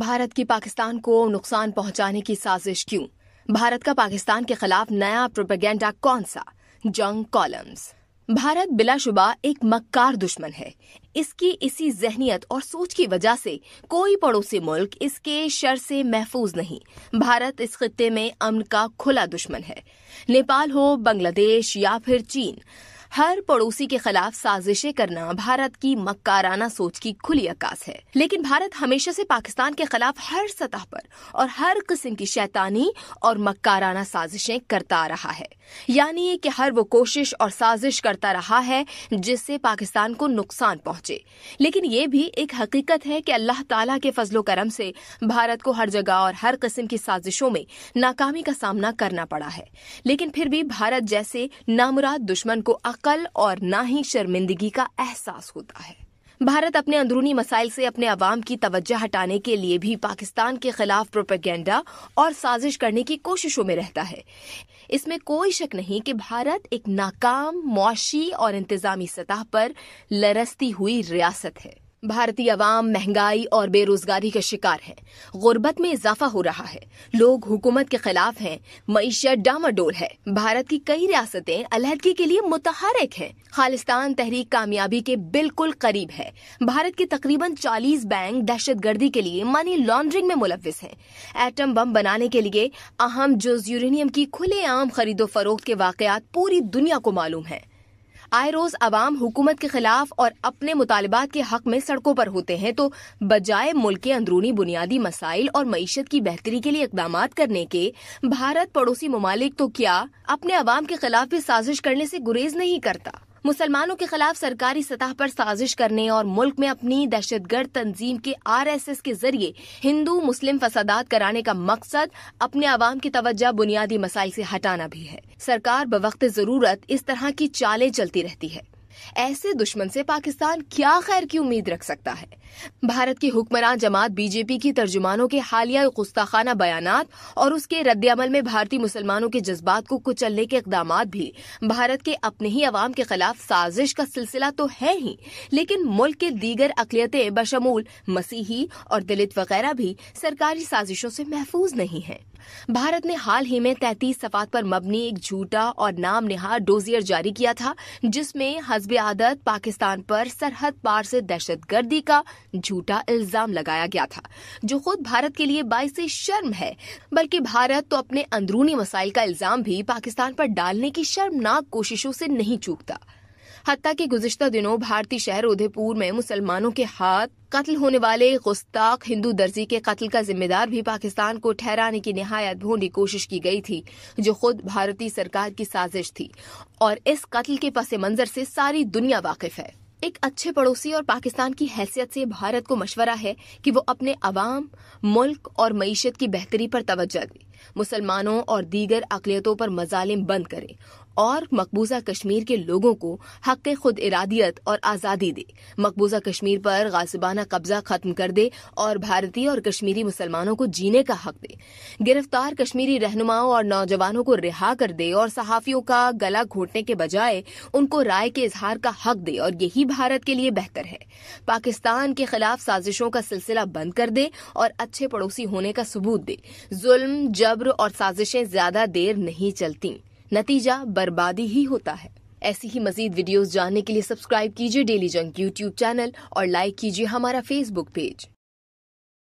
भारत की पाकिस्तान को नुकसान पहुंचाने की साजिश क्यों भारत का पाकिस्तान के खिलाफ नया प्रोपेगेंडा कौन सा जंग कॉलम्स भारत बिलाशुबा एक मक्कार दुश्मन है इसकी इसी जहनीत और सोच की वजह से कोई पड़ोसी मुल्क इसके शर से महफूज नहीं भारत इस खत्े में अमन का खुला दुश्मन है नेपाल हो बांग्लादेश या फिर चीन हर पड़ोसी के खिलाफ साजिशें करना भारत की मक्काराना सोच की खुली अक्काश है लेकिन भारत हमेशा से पाकिस्तान के खिलाफ हर सतह पर और हर किस्म की शैतानी और मक्काराना साजिशें करता रहा है यानी कि हर वो कोशिश और साजिश करता रहा है जिससे पाकिस्तान को नुकसान पहुंचे लेकिन ये भी एक हकीकत है कि अल्लाह ताला के फजलो करम से भारत को हर जगह और हर किस्म की साजिशों में नाकामी का सामना करना पड़ा है लेकिन फिर भी भारत जैसे नामुराद दुश्मन को अकल और ना ही शर्मिंदगी का एहसास होता है भारत अपने अंदरूनी मसाइल से अपने अवाम की तवज्जो हटाने के लिए भी पाकिस्तान के खिलाफ प्रोपेगेंडा और साजिश करने की कोशिशों में रहता है इसमें कोई शक नहीं कि भारत एक नाकाम मुआशी और इंतजामी सतह पर लरसती हुई रियासत है भारतीय आवाम महंगाई और बेरोजगारी का शिकार है गुर्बत में इजाफा हो रहा है लोग हुकूमत के खिलाफ हैं मीशत डामाडोल है भारत की कई रियासतें अलहदगी के लिए मुतहरक हैं खालिस्तान तहरीक कामयाबी के बिल्कुल करीब है भारत के तकरीबन 40 बैंक दहशत गर्दी के लिए मनी लॉन्ड्रिंग में मुलविस है एटम बम बनाने के लिए अहम जुज यूरेनियम की आम खरीदो फरोख्त के वाकत पूरी दुनिया को मालूम है आए रोज आवाम हुकूमत के खिलाफ और अपने मुतालबात के हक में सड़कों पर होते हैं तो बजाय मुल्क के अंदरूनी बुनियादी मसाइल और मीशत की बेहतरी के लिए इकदाम करने के भारत पड़ोसी ममालिक तो क्या अपने आवाम के खिलाफ भी साजिश करने से गुरेज नहीं करता मुसलमानों के खिलाफ सरकारी सतह पर साजिश करने और मुल्क में अपनी दहशतगर्द तंजीम के आरएसएस के जरिए हिंदू मुस्लिम फसादात कराने का मकसद अपने आवाम की तवज्जो बुनियादी मसाइल से हटाना भी है सरकार बवक्त जरूरत इस तरह की चालें चलती रहती है ऐसे दुश्मन से पाकिस्तान क्या खैर की उम्मीद रख सकता है भारत की हुक्मरान जमात बीजेपी की तर्जुमानों के हालिया गुस्ताखाना बयान और उसके अमल में भारतीय मुसलमानों के जज्बात को कुचलने के इकदाम भी भारत के अपने ही अवाम के खिलाफ साजिश का सिलसिला तो है ही लेकिन मुल्क के दीगर अकलीतें बशमूल मसीही और दलित वगैरह भी सरकारी साजिशों से महफूज नहीं है भारत ने हाल ही में तैतीस सफात पर मबनी एक झूठा और नाम निहार डोजियर जारी किया था जिसमें हजब आदत पाकिस्तान पर सरहद पार से दहशतगर्दी का झूठा इल्जाम लगाया गया था जो खुद भारत के लिए बाईस शर्म है बल्कि भारत तो अपने अंदरूनी मसाइल का इल्जाम भी पाकिस्तान पर डालने की शर्मनाक कोशिशों से नहीं चूकता हती के गुजश्ता दिनों भारतीय शहर उदयपुर में मुसलमानों के हाथ कत्ल होने वाले गुस्ताख हिंदू दर्जी के कत्ल का जिम्मेदार भी पाकिस्तान को ठहराने की नहायत भूडी कोशिश की गई थी जो खुद भारतीय सरकार की साजिश थी और इस कत्ल के पसे मंजर से सारी दुनिया वाकिफ है एक अच्छे पड़ोसी और पाकिस्तान की हैसियत से भारत को मशवरा है कि वो अपने अवाम मुल्क और मीशत की बेहतरी पर तोज्जा दे मुसलमानों और दीगर अकलीतों पर मजालिम बंद करे और मकबूजा कश्मीर के लोगों को हक खुद इरादियत और आज़ादी दे मकबूजा कश्मीर पर गासिबाना कब्जा खत्म कर दे और भारतीय और कश्मीरी मुसलमानों को जीने का हक दे गिरफ्तार कश्मीरी रहनुमाओं और नौजवानों को रिहा कर दे और सहाफ़ियों का गला घोटने के बजाय उनको राय के इजहार का हक दे और यही भारत के लिए बेहतर है पाकिस्तान के खिलाफ साजिशों का सिलसिला बंद कर दे और अच्छे पड़ोसी होने का सबूत दे जुल्म जब सब्र और साजिशें ज्यादा देर नहीं चलती नतीजा बर्बादी ही होता है ऐसी ही मजीद वीडियोस जानने के लिए सब्सक्राइब कीजिए डेली जंग यूट्यूब चैनल और लाइक कीजिए हमारा फेसबुक पेज